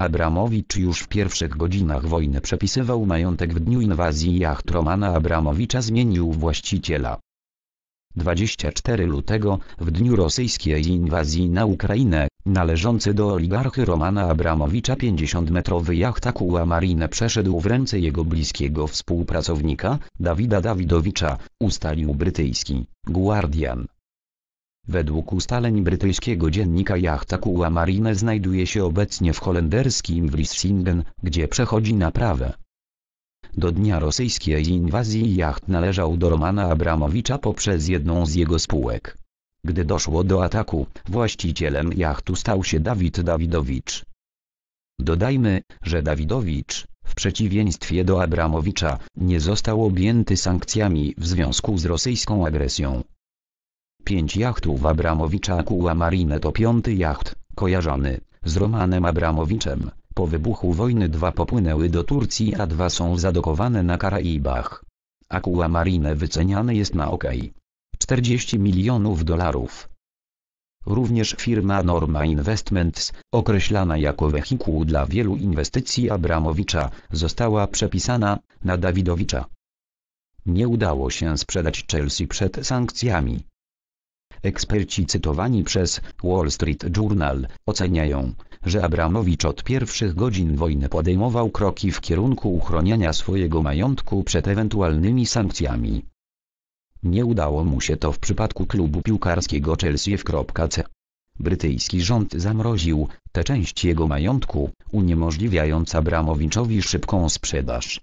Abramowicz już w pierwszych godzinach wojny przepisywał majątek w dniu inwazji jacht Romana Abramowicza zmienił właściciela. 24 lutego, w dniu rosyjskiej inwazji na Ukrainę, należący do oligarchy Romana Abramowicza 50-metrowy jacht Akuła Marine przeszedł w ręce jego bliskiego współpracownika, Dawida Dawidowicza, ustalił brytyjski Guardian. Według ustaleń brytyjskiego dziennika jachta Kua Marine znajduje się obecnie w holenderskim Vlissingen, gdzie przechodzi naprawę. Do dnia rosyjskiej inwazji jacht należał do Romana Abramowicza poprzez jedną z jego spółek. Gdy doszło do ataku, właścicielem jachtu stał się Dawid Dawidowicz. Dodajmy, że Dawidowicz, w przeciwieństwie do Abramowicza, nie został objęty sankcjami w związku z rosyjską agresją. Pięć jachtów Abramowicza Aqua Marine to piąty jacht, kojarzony z Romanem Abramowiczem. Po wybuchu wojny dwa popłynęły do Turcji, a dwa są zadokowane na Karaibach. Aqua Marine wyceniany jest na ok. 40 milionów dolarów. Również firma Norma Investments, określana jako wehikuł dla wielu inwestycji Abramowicza, została przepisana na Dawidowicza. Nie udało się sprzedać Chelsea przed sankcjami. Eksperci cytowani przez Wall Street Journal oceniają, że Abramowicz od pierwszych godzin wojny podejmował kroki w kierunku uchronienia swojego majątku przed ewentualnymi sankcjami. Nie udało mu się to w przypadku klubu piłkarskiego Chelsea w C. Brytyjski rząd zamroził tę część jego majątku, uniemożliwiając Abramowiczowi szybką sprzedaż.